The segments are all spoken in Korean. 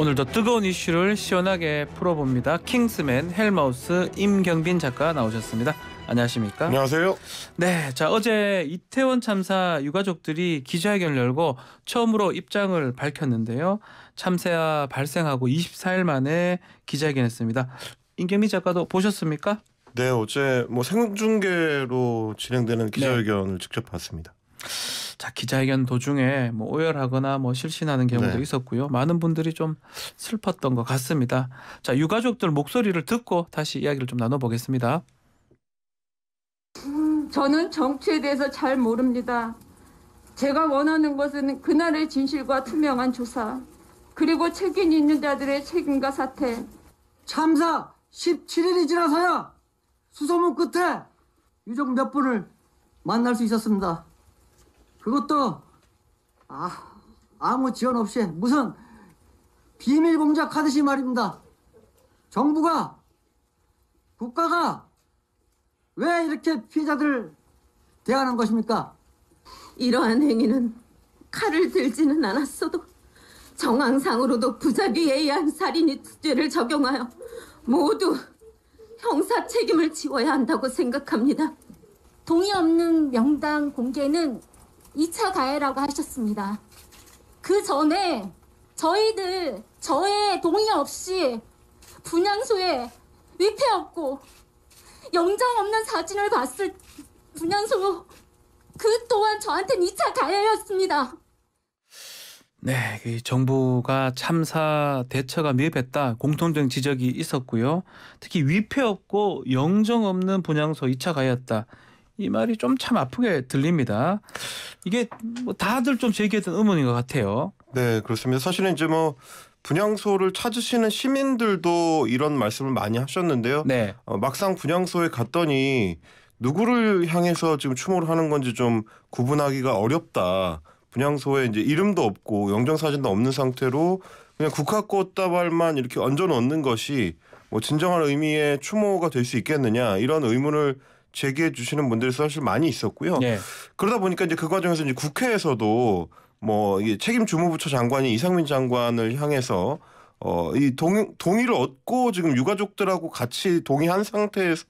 오늘도 뜨거운 이슈를 시원하게 풀어봅니다. 킹스맨 헬마우스 임경빈 작가 나오셨습니다. 안녕하십니까? 안녕하세요. 네, 자 어제 이태원 참사 유가족들이 기자회견을 열고 처음으로 입장을 밝혔는데요. 참사 발생하고 24일 만에 기자회견했습니다. 임경빈 작가도 보셨습니까? 네, 어제 뭐 생중계로 진행되는 네. 기자회견을 네. 직접 봤습니다. 자 기자회견 도중에 뭐 오열하거나 뭐 실신하는 경우도 네. 있었고요. 많은 분들이 좀 슬펐던 것 같습니다. 자 유가족들 목소리를 듣고 다시 이야기를 좀 나눠보겠습니다. 음, 저는 정치에 대해서 잘 모릅니다. 제가 원하는 것은 그날의 진실과 투명한 조사, 그리고 책임 있는 자들의 책임과 사태. 참사 17일이 지나서야 수소문 끝에 유족 몇 분을 만날 수 있었습니다. 그것도 아, 아무 지원 없이 무슨 비밀 공작하듯이 말입니다. 정부가 국가가 왜 이렇게 피자들 대하는 것입니까? 이러한 행위는 칼을 들지는 않았어도 정황상으로도 부작위에 의한 살인죄를 이 적용하여 모두 형사 책임을 지워야 한다고 생각합니다. 동의 없는 명단 공개는 2차 가해라고 하셨습니다. 그 전에 저희들 저의 동의 없이 분양소에 위패 없고 영장 없는 사진을 봤을 분양소 그 또한 저한테 2차 가해였습니다. 네, 그 정부가 참사 대처가 미흡했다 공통된 지적이 있었고요. 특히 위패 없고 영정 없는 분양소 2차 가해였다. 이 말이 좀 참 아프게 들립니다. 이게 뭐 다들 좀 제기했던 의문인 것 같아요. 네, 그렇습니다. 사실은 이제 뭐 분향소를 찾으시는 시민들도 이런 말씀을 많이 하셨는데요. 네. 어, 막상 분향소에 갔더니 누구를 향해서 지금 추모를 하는 건지 좀 구분하기가 어렵다. 분향소에 이제 이름도 없고 영정 사진도 없는 상태로 그냥 국화꽃 다발만 이렇게 얹어 놓는 것이 뭐 진정한 의미의 추모가 될 수 있겠느냐 이런 의문을 제기해 주시는 분들이 사실 많이 있었고요. 네. 그러다 보니까 이제 그 과정에서 이제 국회에서도 뭐 책임 주무부처 장관이 이상민 장관을 향해서 어, 이 동, 동의를 얻고 지금 유가족들하고 같이 동의한 상태에서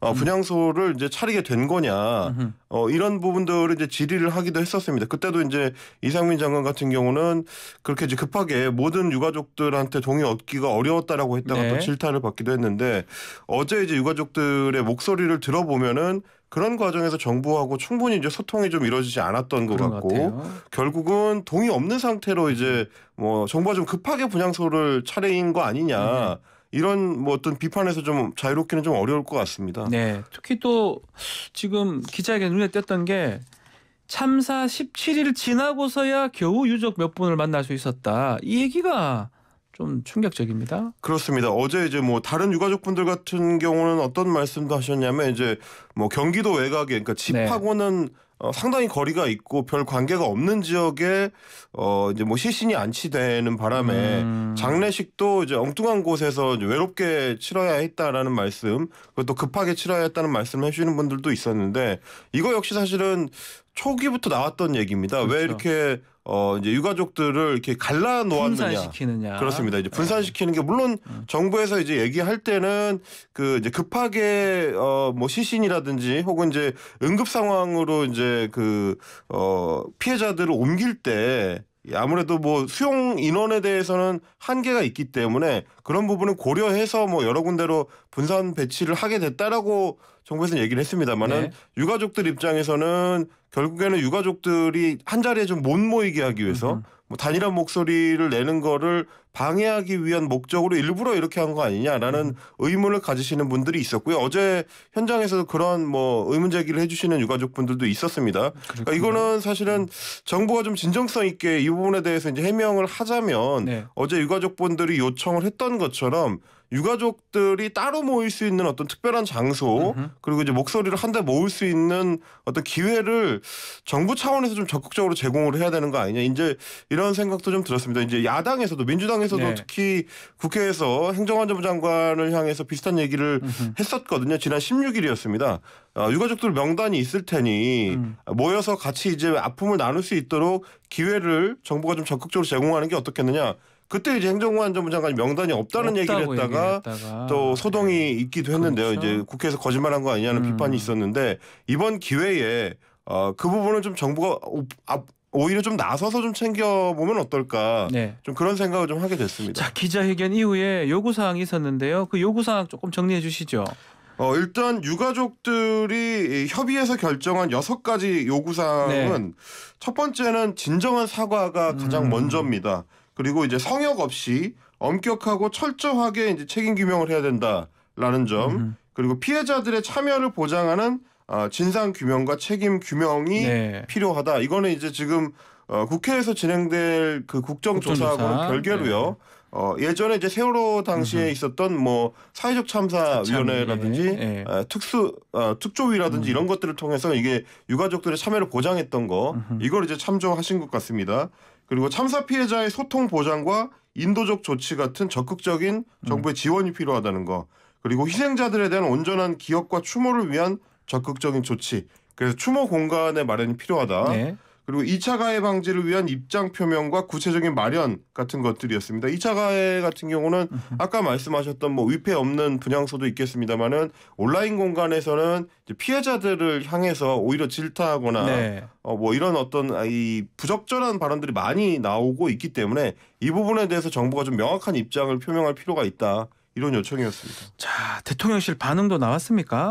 어, 음. 분향소를 이제 차리게 된 거냐 어, 이런 부분들을 이제 질의를 하기도 했었습니다. 그때도 이제 이상민 장관 같은 경우는 그렇게 이제 급하게 모든 유가족들한테 동의 얻기가 어려웠다라고 했다가 네. 또 질타를 받기도 했는데 어제 이제 유가족들의 목소리를 들어보면은 그런 과정에서 정부하고 충분히 이제 소통이 좀 이루어지지 않았던 것 같고 같 결국은 동의 없는 상태로 이제 뭐 정부가 좀 급하게 분양소를 차례인 거 아니냐. 네. 이런 뭐 어떤 비판에서 좀 자유롭기는 좀 어려울 것 같습니다. 네. 특히 또 지금 기자에게 눈에 띄었던 게 참사 17일 지나고서야 겨우 유족 몇 분을 만날 수 있었다. 이 얘기가 좀 충격적입니다. 그렇습니다. 어제 이제 뭐 다른 유가족분들 같은 경우는 어떤 말씀도 하셨냐면 이제 뭐 경기도 외곽에 그러니까 집하고는 네. 어, 상당히 거리가 있고 별 관계가 없는 지역에 어 이제 뭐 시신이 안치되는 바람에 음. 장례식도 이제 엉뚱한 곳에서 이제 외롭게 치러야 했다라는 말씀, 그리고또 급하게 치러야 했다는 말씀을 해주시는 분들도 있었는데 이거 역시 사실은 초기부터 나왔던 얘기입니다. 그렇죠. 왜 이렇게 어 이제 유가족들을 이렇게 갈라 놓았느냐 분산시키느냐 그렇습니다. 이제 네. 분산시키는 게 물론 음. 정부에서 이제 얘기할 때는 그 이제 급하게 어뭐 시신이라든지 혹은 이제 응급 상황으로 이제 그어 피해자들을 옮길 때 아무래도 뭐 수용 인원에 대해서는 한계가 있기 때문에 그런 부분을 고려해서 뭐 여러 군데로 분산 배치를 하게 됐다라고 정부에서는 얘기를 했습니다만은 네. 유가족들 입장에서는 결국에는 유가족들이 한 자리에 좀 못 모이게 하기 위해서 뭐 단일한 목소리를 내는 거를 방해하기 위한 목적으로 일부러 이렇게 한 거 아니냐라는 음. 의문을 가지시는 분들이 있었고요. 어제 현장에서도 그런 뭐 의문 제기를 해주시는 유가족분들도 있었습니다. 그러니까 이거는 사실은 음. 정부가 좀 진정성 있게 이 부분에 대해서 이제 해명을 하자면 네. 어제 유가족분들이 요청을 했던 것처럼 유가족들이 따로 모일 수 있는 어떤 특별한 장소 그리고 이제 목소리를 한데 모을 수 있는 어떤 기회를 정부 차원에서 좀 적극적으로 제공을 해야 되는 거 아니냐 이제 이런 생각도 좀 들었습니다. 이제 야당에서도 민주당에서도 네. 특히 국회에서 행정안전부 장관을 향해서 비슷한 얘기를 음흠. 했었거든요. 지난 16일이었습니다. 어, 유가족들 명단이 있을 테니 음. 모여서 같이 이제 아픔을 나눌 수 있도록 기회를 정부가 좀 적극적으로 제공하는 게 어떻겠느냐 그때 이제 행정관전무 장관이 명단이 없다는 얘기를 했다가, 했다가, 또 소동이 네. 있기도 했는데요. 그렇죠? 이제 국회에서 거짓말한 거 아니냐는 음. 비판이 있었는데 이번 기회에 어, 그 부분은 좀 정부가 앞, 오히려 좀 나서서 좀 챙겨보면 어떨까 네. 좀 그런 생각을 좀 하게 됐습니다. 자 기자회견 이후에 요구사항이 있었는데요. 그 요구사항 조금 정리해 주시죠. 어, 일단 유가족들이 협의해서 결정한 여섯 가지 요구사항은 네. 첫 번째는 진정한 사과가 가장 음. 먼저입니다. 그리고 이제 성역 없이 엄격하고 철저하게 이제 책임 규명을 해야 된다라는 점 음. 그리고 피해자들의 참여를 보장하는 어, 진상 규명과 책임 규명이 네. 필요하다. 이거는 이제 지금 어, 국회에서 진행될 그 국정조사하고는 국정조사. 별개로요. 네. 어, 예전에 이제 세월호 당시에 있었던 뭐 사회적 참사위원회라든지 참사, 네. 네. 어, 특수 어, 특조위라든지 음. 이런 것들을 통해서 이게 유가족들의 참여를 보장했던 거 음흠. 이걸 이제 참조하신 것 같습니다. 그리고 참사 피해자의 소통 보장과 인도적 조치 같은 적극적인 정부의 음. 지원이 필요하다는 거. 그리고 희생자들에 대한 온전한 기억과 추모를 위한 적극적인 조치. 그래서 추모 공간의 마련이 필요하다. 네. 그리고 2차 가해 방지를 위한 입장 표명과 구체적인 마련 같은 것들이었습니다. 2차 가해 같은 경우는 아까 말씀하셨던 뭐 위패 없는 분양소도 있겠습니다만은 온라인 공간에서는 피해자들을 향해서 오히려 질타하거나 네. 어, 뭐 이런 어떤 이 부적절한 발언들이 많이 나오고 있기 때문에 이 부분에 대해서 정부가 좀 명확한 입장을 표명할 필요가 있다. 이런 요청이었습니다. 자, 대통령실 반응도 나왔습니까?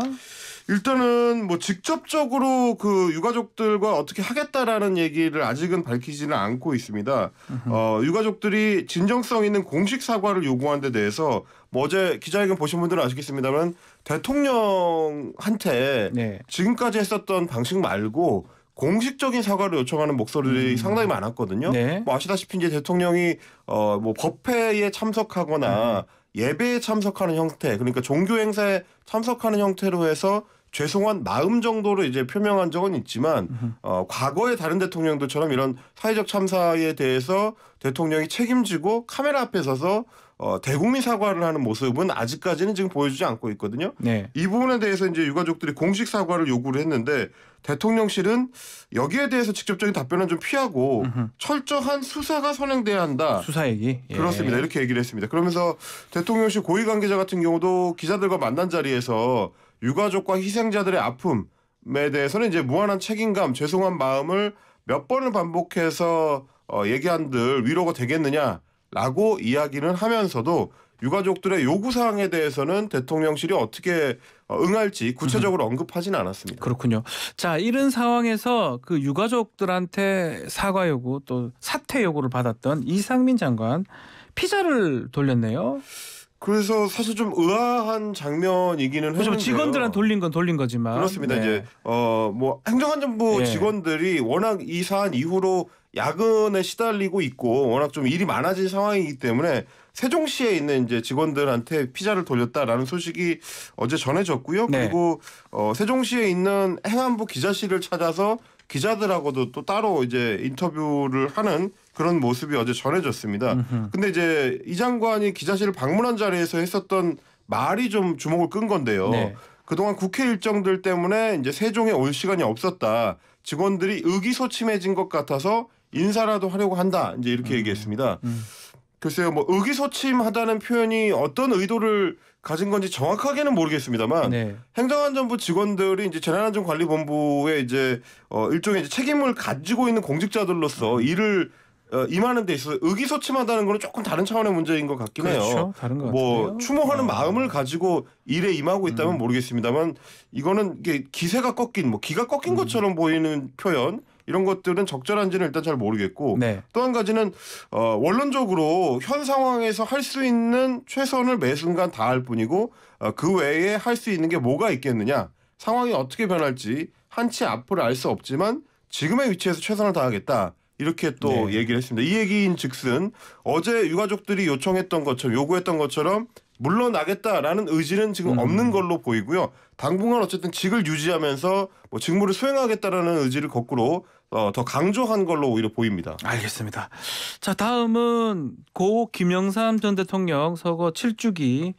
일단은 뭐 직접적으로 그 유가족들과 어떻게 하겠다라는 얘기를 아직은 밝히지는 않고 있습니다. 어, 유가족들이 진정성 있는 공식 사과를 요구한 데 대해서 뭐 어제 기자회견 보신 분들은 아시겠습니다만 대통령한테 네. 지금까지 했었던 방식 말고 공식적인 사과를 요청하는 목소리들이 음. 상당히 많았거든요. 네. 뭐 아시다시피 이제 대통령이 어 뭐 법회에 참석하거나 음. 예배에 참석하는 형태, 그러니까 종교 행사에 참석하는 형태로 해서 죄송한 마음 정도로 이제 표명한 적은 있지만 어, 과거의 다른 대통령들처럼 이런 사회적 참사에 대해서 대통령이 책임지고 카메라 앞에 서서 어, 대국민 사과를 하는 모습은 아직까지는 지금 보여주지 않고 있거든요. 네. 이 부분에 대해서 이제 유가족들이 공식 사과를 요구를 했는데 대통령실은 여기에 대해서 직접적인 답변은 좀 피하고 으흠. 철저한 수사가 선행돼야 한다. 수사 얘기 예. 그렇습니다. 이렇게 얘기를 했습니다. 그러면서 대통령실 고위 관계자 같은 경우도 기자들과 만난 자리에서 유가족과 희생자들의 아픔에 대해서는 이제 무한한 책임감, 죄송한 마음을 몇 번을 반복해서 어, 얘기한들 위로가 되겠느냐라고 이야기는 하면서도 유가족들의 요구 사항에 대해서는 대통령실이 어떻게 어, 응할지 구체적으로 언급하진 않았습니다. 그렇군요. 자, 이런 상황에서 그 유가족들한테 사과 요구 또 사퇴 요구를 받았던 이상민 장관 피자를 돌렸네요. 그래서 사실 좀 의아한 장면이기는 그렇죠. 직원들한 돌린 건 돌린 거지만 그렇습니다. 네. 이제 어 뭐 행정안전부 네. 직원들이 워낙 이 사안 이후로 야근에 시달리고 있고 워낙 좀 일이 많아진 상황이기 때문에 세종시에 있는 이제 직원들한테 피자를 돌렸다라는 소식이 어제 전해졌고요. 네. 그리고 어 세종시에 있는 행안부 기자실을 찾아서 기자들하고도 또 따로 이제 인터뷰를 하는 그런 모습이 어제 전해졌습니다. 근데 이제 이 장관이 기자실을 방문한 자리에서 했었던 말이 좀 주목을 끈 건데요. 네. 그동안 국회 일정들 때문에 이제 세종에 올 시간이 없었다. 직원들이 의기소침해진 것 같아서 인사라도 하려고 한다. 이제 이렇게 음. 얘기했습니다. 음. 글쎄요, 뭐 의기소침하다는 표현이 어떤 의도를 가진 건지 정확하게는 모르겠습니다만 네. 행정안전부 직원들이 이제 재난안전관리본부에 이제 어 일종의 이제 책임을 가지고 있는 공직자들로서 일을 어, 임하는 데 있어서 의기소침하다는 거는 조금 다른 차원의 문제인 것 같긴 그렇죠. 해요. 다른 것뭐 같은데요? 추모하는 네. 마음을 가지고 일에 임하고 있다면 음. 모르겠습니다만 이거는 이게 기세가 꺾인 뭐 기가 꺾인 음. 것처럼 보이는 표현 이런 것들은 적절한지는 일단 잘 모르겠고 네. 또한 가지는 어, 원론적으로 현 상황에서 할 수 있는 최선을 매 순간 다할 뿐이고 어, 그 외에 할 수 있는 게 뭐가 있겠느냐 상황이 어떻게 변할지 한치 앞으로알수 없지만 지금의 위치에서 최선을 다하겠다. 이렇게 또 네. 얘기를 했습니다. 이 얘기인 즉슨 어제 유가족들이 요청했던 것처럼 요구했던 것처럼 물러나겠다라는 의지는 지금 음. 없는 걸로 보이고요. 당분간 어쨌든 직을 유지하면서 뭐 직무를 수행하겠다라는 의지를 거꾸로 어, 더 강조한 걸로 오히려 보입니다. 알겠습니다. 자 다음은 고 김영삼 전 대통령 서거 7주기 어,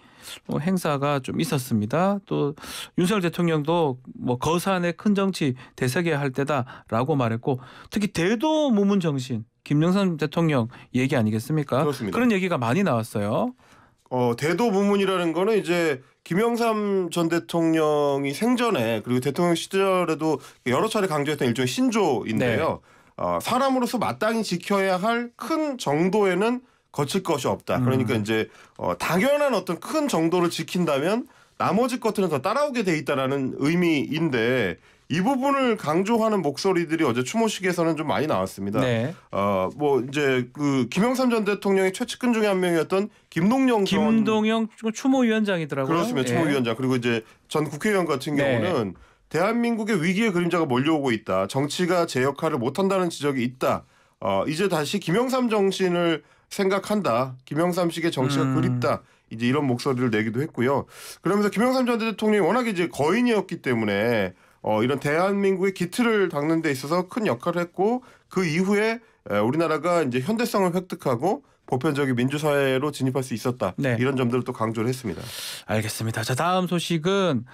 뭐 행사가 좀 있었습니다. 또 윤석열 대통령도 뭐 거산의 큰 정치 대세계할 때다라고 말했고 특히 대도 무문 정신 김영삼 대통령 얘기 아니겠습니까? 그렇습니다. 그런 얘기가 많이 나왔어요. 어, 대도부문이라는 거는 이제 김영삼 전 대통령이 생전에 그리고 대통령 시절에도 여러 차례 강조했던 일종의 신조인데요. 네. 어, 사람으로서 마땅히 지켜야 할 큰 정도에는 거칠 것이 없다. 음. 그러니까 이제 어, 당연한 어떤 큰 정도를 지킨다면 나머지 것들은 더 따라오게 돼 있다라는 의미인데 이 부분을 강조하는 목소리들이 어제 추모식에서는 좀 많이 나왔습니다. 네. 어뭐 이제 그 김영삼 전 대통령의 최측근 중에 한 명이었던 김동영 김동영 추모위원장이더라고요. 그렇습니다. 예. 추모위원장 그리고 이제 전 국회의원 같은 네. 경우는 네. 대한민국의 위기의 그림자가 몰려오고 있다. 정치가 제 역할을 못한다는 지적이 있다. 어, 이제 다시 김영삼 정신을 생각한다. 김영삼식의 정치가 음. 그립다. 이제 이런 목소리를 내기도 했고요. 그러면서 김영삼 전 대통령이 워낙에 이제 거인이었기 때문에 어, 이런 대한민국의 기틀을 닦는 데 있어서 큰 역할을 했고 그 이후에 우리나라가 이제 현대성을 획득하고 보편적인 민주사회로 진입할 수 있었다. 네. 이런 점들을 또 강조를 했습니다. 알겠습니다. 자 다음 소식은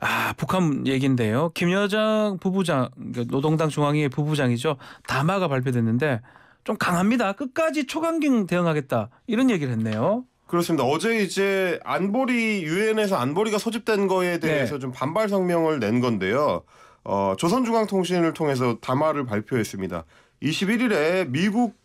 아, 북한 얘기인데요. 김여정 부부장 그러니까 노동당 중앙위 의 부부장이죠. 담화가 발표됐는데 좀 강합니다. 끝까지 초강경 대응하겠다 이런 얘기를 했네요. 그렇습니다. 어제 이제 안보리 유엔에서 안보리가 소집된 거에 대해서 네. 좀 반발 성명을 낸 건데요. 어, 조선중앙통신을 통해서 담화를 발표했습니다. 21일에 미국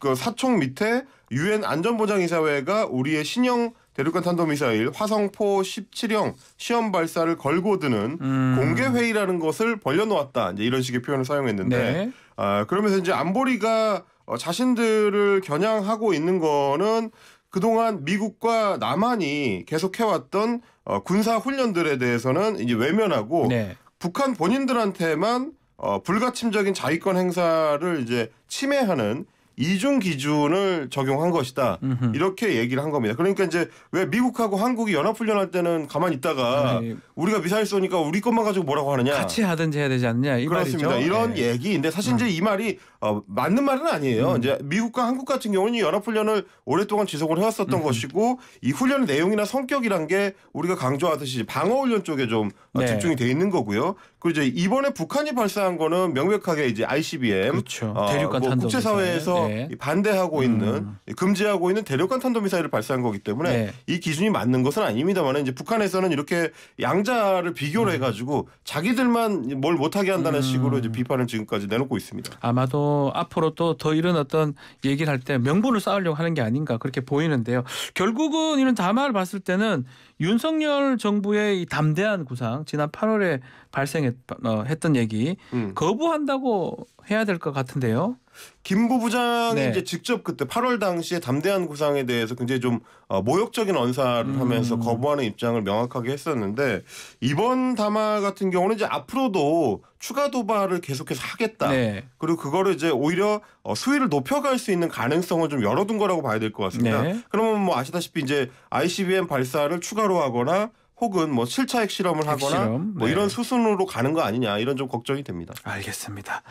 그 사총 밑에 유엔 안전보장이사회가 우리의 신형 대륙간 탄도미사일 화성포 17형 시험 발사를 걸고 드는 음. 공개 회의라는 것을 벌려놓았다. 이제 이런 식의 표현을 사용했는데 네. 아, 그러면서 이제 안보리가 어, 자신들을 겨냥하고 있는 거는 그동안 미국과 남한이 계속해왔던 어, 군사 훈련들에 대해서는 이제 외면하고 네. 북한 본인들한테만 어, 불가침적인 자위권 행사를 이제 침해하는 이중 기준을 적용한 것이다. 음흠. 이렇게 얘기를 한 겁니다. 그러니까 이제 왜 미국하고 한국이 연합훈련할 때는 가만히 있다가 네. 우리가 미사일 쏘니까 우리 것만 가지고 뭐라고 하느냐. 같이 하든지 해야 되지 않느냐. 이 그렇습니다. 말이죠. 이런 네. 얘기인데 사실 음. 이제 이 말이 어, 맞는 말은 아니에요. 음. 이제 미국과 한국 같은 경우는 연합 훈련을 오랫동안 지속을 해왔었던 음. 것이고 이 훈련의 내용이나 성격이란 게 우리가 강조하듯이 방어 훈련 쪽에 좀 어, 네. 집중이 돼 있는 거고요. 그리고 이제 이번에 북한이 발사한 거는 명백하게 이제 ICBM 그렇죠. 어, 대륙간 뭐 국제 사회에서 네. 반대하고 음. 있는 금지하고 있는 대륙간 탄도 미사일을 발사한 거기 때문에 네. 이 기준이 맞는 것은 아닙니다만 이제 북한에서는 이렇게 양자를 비교를 음. 해가지고 자기들만 뭘 못하게 한다는 음. 식으로 이제 비판을 지금까지 내놓고 있습니다. 아마도 앞으로 또 더 이런 어떤 얘기를 할 때 명분을 쌓으려고 하는 게 아닌가 그렇게 보이는데요. 결국은 이런 담화를 봤을 때는 윤석열 정부의 이 담대한 구상 지난 8월에 발생했던 어, 얘기 음. 거부한다고 해야 될 것 같은데요. 김 부부장이 네. 이제 직접 그때 8월 당시에 담대한 구상에 대해서 굉장히 좀 어, 모욕적인 언사를 음. 하면서 거부하는 입장을 명확하게 했었는데 이번 담화 같은 경우는 이제 앞으로도 추가 도발을 계속해서 하겠다. 네. 그리고 그거를 이제 오히려 어, 수위를 높여갈 수 있는 가능성을 좀 열어둔 거라고 봐야 될 것 같습니다. 네. 그러면 뭐 아시다시피 이제 ICBM 발사를 추가로 퇴로하거나 혹은 뭐 실차액 실험을 하거나 실험, 뭐 네. 이런 수순으로 가는 거 아니냐 이런 좀 걱정이 됩니다. 알겠습니다.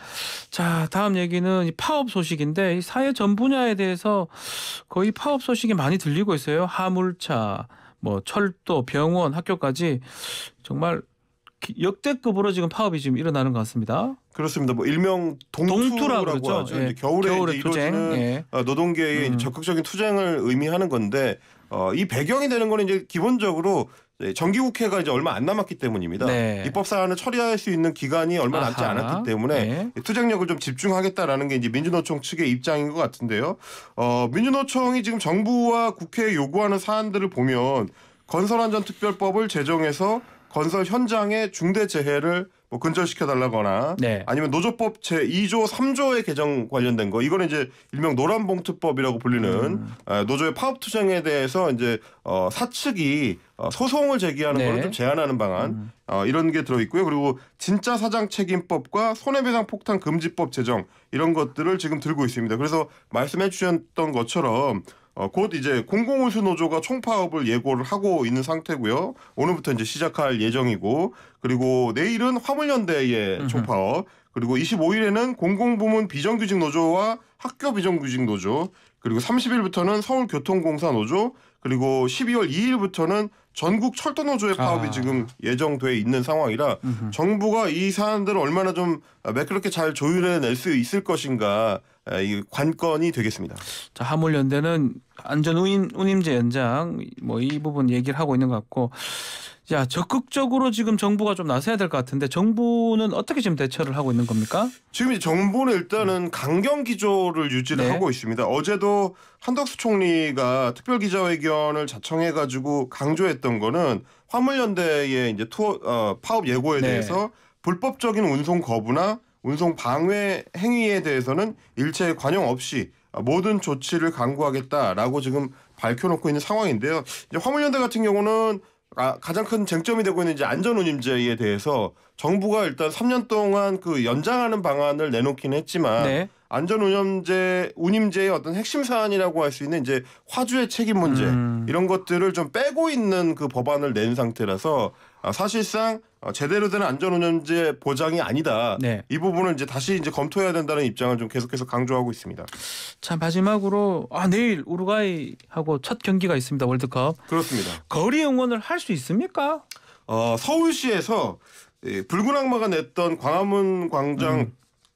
자 다음 얘기는 파업 소식인데 사회 전 분야에 대해서 거의 파업 소식이 많이 들리고 있어요. 화물차, 뭐 철도, 병원, 학교까지 정말 역대급으로 지금 파업이 지금 일어나는 것 같습니다. 그렇습니다. 뭐 일명 동투라고 하죠. 예. 겨울에, 겨울에 이루어지는 예. 어, 노동계의 음. 적극적인 투쟁을 의미하는 건데 어, 이 배경이 되는 거는 이제 기본적으로 정기국회가 이제 얼마 안 남았기 때문입니다. 네. 입법 사안을 처리할 수 있는 기간이 얼마 남지 않았기 때문에 네. 투쟁력을 좀 집중하겠다라는 게 이제 민주노총 측의 입장인 것 같은데요. 어, 민주노총이 지금 정부와 국회에 요구하는 사안들을 보면 건설안전특별법을 제정해서 건설 현장의 중대 재해를 뭐 근절시켜 달라거나 네. 아니면 노조법 제 2조 3조의 개정 관련된 거 이거는 이제 일명 노란봉투법이라고 불리는 음. 아, 노조의 파업 투쟁에 대해서 이제 어, 사측이 어, 소송을 제기하는 네. 걸좀 제한하는 방안 음. 어, 이런 게 들어 있고요. 그리고 진짜 사장 책임법과 손해배상 폭탄 금지법 제정 이런 것들을 지금 들고 있습니다. 그래서 말씀해 주셨던 것처럼 어, 곧 이제 공공운수 노조가 총파업을 예고를 하고 있는 상태고요. 오늘부터 이제 시작할 예정이고 그리고 내일은 화물연대의 총파업 그리고 25일에는 공공부문 비정규직 노조와 학교 비정규직 노조 그리고 30일부터는 서울교통공사 노조 그리고 12월 2일부터는 전국 철도 노조의 아. 파업이 아. 지금 예정돼 있는 상황이라 음흠. 정부가 이 사안들을 얼마나 좀 매끄럽게 잘 조율해낼 수 있을 것인가 아, 이 관건이 되겠습니다. 자 하물연대는 안전 운임, 운임제 연장 뭐 이 부분 얘기를 하고 있는 것 같고 야 적극적으로 지금 정부가 좀 나서야 될 것 같은데 정부는 어떻게 지금 대처를 하고 있는 겁니까? 지금 정부는 일단은 강경 기조를 유지를 네. 하고 있습니다. 어제도 한덕수 총리가 특별 기자회견을 자청해 가지고 강조했던 거는 화물연대의 이제 투어 어, 파업 예고에 네. 대해서 불법적인 운송 거부나 운송 방해 행위에 대해서는 일체 관용 없이 모든 조치를 강구하겠다라고 지금 밝혀놓고 있는 상황인데요. 이제 화물연대 같은 경우는 아, 가장 큰 쟁점이 되고 있는 이제 안전운임제에 대해서 정부가 일단 3년 동안 그 연장하는 방안을 내놓긴 했지만 네. 안전운영제 운임제의 어떤 핵심 사안이라고 할 수 있는 이제 화주의 책임 문제 음. 이런 것들을 좀 빼고 있는 그 법안을 낸 상태라서 아, 사실상 어, 제대로 된안전운영제 보장이 아니다. 네. 이 부분을 이제 다시 이제 검토해야 된다는 입장을 좀 계속해서 강조하고 있습니다. 자 마지막으로 아 내일 우루과이하고 첫 경기가 있습니다 월드컵. 그렇습니다. 거리 응원을 할 수 있습니까? 어, 서울시에서 붉은 악마가 냈던 광화문 광장 음.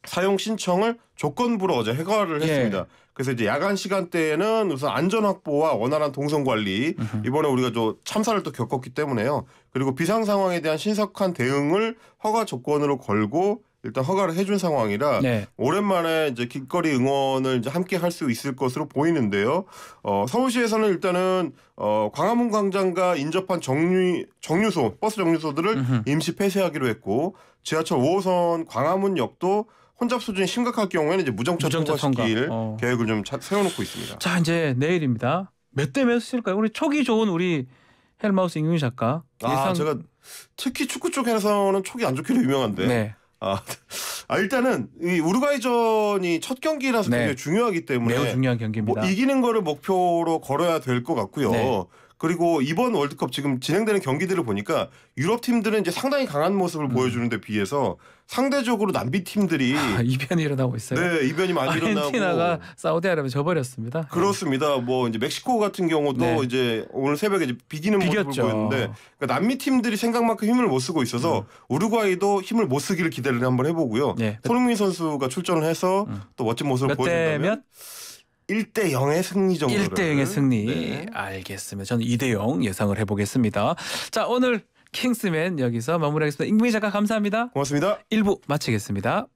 사용 신청을 조건부로 어제 해결을 예. 했습니다. 그래서 이제 야간 시간대에는 우선 안전 확보와 원활한 동선 관리 이번에 우리가 저 참사를 또 겪었기 때문에요. 그리고 비상 상황에 대한 신속한 대응을 허가 조건으로 걸고 일단 허가를 해준 상황이라 네. 오랜만에 이제 길거리 응원을 이제 함께 할 수 있을 것으로 보이는데요. 어, 서울시에서는 일단은 어, 광화문 광장과 인접한 정류 정류소 버스 정류소들을 으흠. 임시 폐쇄하기로 했고 지하철 5호선 광화문역도 혼잡 수준이 심각할 경우에는 이제 무정차, 무정차 통과시킬 어. 계획을 좀 세워놓고 있습니다. 자 이제 내일입니다. 몇 대 몇일까요? 우리 초기 좋은 우리 헬마우스 임윤 작가. 아, 예상... 아 제가 특히 축구 쪽에서는 초기 안 좋기로 유명한데. 네. 아, 아 일단은 이 우루과이전이 첫 경기라서 네. 굉장히 중요하기 때문에 매우 중요한 경기입니다. 뭐 이기는 거를 목표로 걸어야 될 것 같고요. 네. 그리고 이번 월드컵 지금 진행되는 경기들을 보니까 유럽 팀들은 이제 상당히 강한 모습을 음. 보여주는데 비해서 상대적으로 남비 팀들이 아, 이변이 일어나고 있어요. 네, 이변이 많이 아르헨티나가 일어나고. 아르헨티나가 사우디아라비아 져버렸습니다. 그렇습니다. 뭐 이제 멕시코 같은 경우도 네. 이제 오늘 새벽에 이제 비기는 비겼죠. 모습을 보였는데 그러니까 남미 팀들이 생각만큼 힘을 못 쓰고 있어서 음. 우루과이도 힘을 못 쓰기를 기대를 한번 해보고요. 네. 손흥민 선수가 출전을 해서 음. 또 멋진 모습을 보여준다면. 1대 0의 승리 정도를 1대 0의 승리. 네. 알겠습니다. 저는 2대 0 예상을 해 보겠습니다. 자, 오늘 킹스맨 여기서 마무리하겠습니다. 임금희 작가 감사합니다. 고맙습니다. 1부 마치겠습니다.